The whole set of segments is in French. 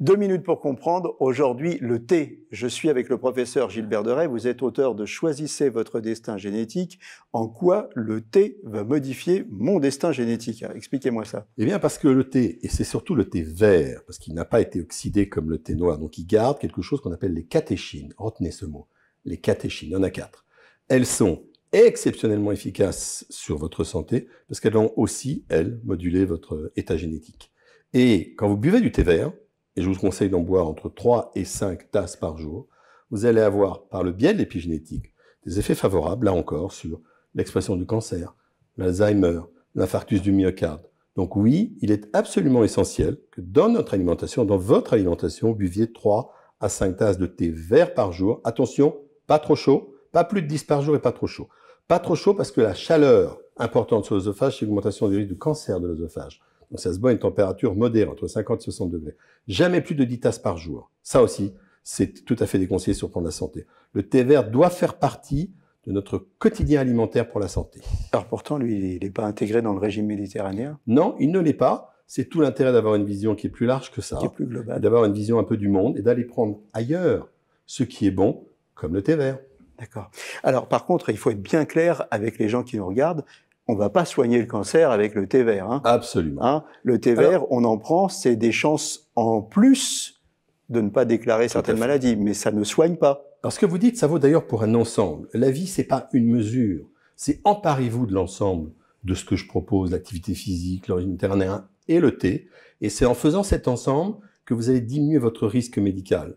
Deux minutes pour comprendre. Aujourd'hui, le thé. Je suis avec le professeur Gilbert Deray. Vous êtes auteur de Choisissez votre destin génétique. En quoi le thé va modifier mon destin génétique Expliquez-moi ça. Eh bien, parce que le thé, et c'est surtout le thé vert, parce qu'il n'a pas été oxydé comme le thé noir, donc il garde quelque chose qu'on appelle les catéchines. Retenez ce mot. Les catéchines, il y en a quatre. Elles sont exceptionnellement efficaces sur votre santé, parce qu'elles vont aussi, elles, moduler votre état génétique. Et quand vous buvez du thé vert, et je vous conseille d'en boire entre 3 et 5 tasses par jour, vous allez avoir, par le biais de l'épigénétique, des effets favorables, là encore, sur l'expression du cancer, l'Alzheimer, l'infarctus du myocarde. Donc oui, il est absolument essentiel que dans notre alimentation, dans votre alimentation, vous buviez 3 à 5 tasses de thé vert par jour. Attention, pas trop chaud, pas plus de 10 par jour et pas trop chaud. Pas trop chaud parce que la chaleur importante sur l'œsophage, c'est l'augmentation du risque de cancer de l'œsophage ça se boit à une température modérée, entre 50 et 60 degrés. Jamais plus de 10 tasses par jour. Ça aussi, c'est tout à fait déconseillé sur le plan de la santé. Le thé vert doit faire partie de notre quotidien alimentaire pour la santé. Alors pourtant, lui, il n'est pas intégré dans le régime méditerranéen Non, il ne l'est pas. C'est tout l'intérêt d'avoir une vision qui est plus large que ça. Qui est plus globale. D'avoir une vision un peu du monde et d'aller prendre ailleurs ce qui est bon, comme le thé vert. D'accord. Alors par contre, il faut être bien clair avec les gens qui nous regardent on va pas soigner le cancer avec le thé vert. Hein. Absolument. Hein, le thé vert, on en prend, c'est des chances en plus de ne pas déclarer certaines maladies, mais ça ne soigne pas. Alors, ce que vous dites, ça vaut d'ailleurs pour un ensemble. La vie, c'est pas une mesure. C'est emparez-vous de l'ensemble de ce que je propose, l'activité physique, l'origine ternaire et le thé. Et c'est en faisant cet ensemble que vous allez diminuer votre risque médical.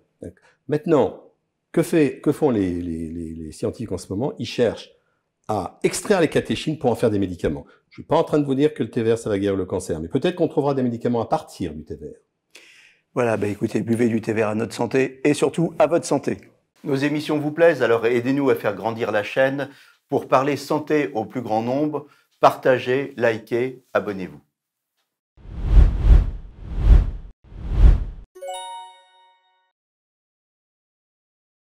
Maintenant, que, fait, que font les scientifiques en ce moment Ils cherchent à extraire les catéchines pour en faire des médicaments. Je suis pas en train de vous dire que le thé vert, ça va guérir le cancer, mais peut-être qu'on trouvera des médicaments à partir du thé vert. Voilà, bah écoutez, buvez du thé vert à notre santé et surtout à votre santé. Nos émissions vous plaisent, alors aidez-nous à faire grandir la chaîne pour parler santé au plus grand nombre. Partagez, likez, abonnez-vous.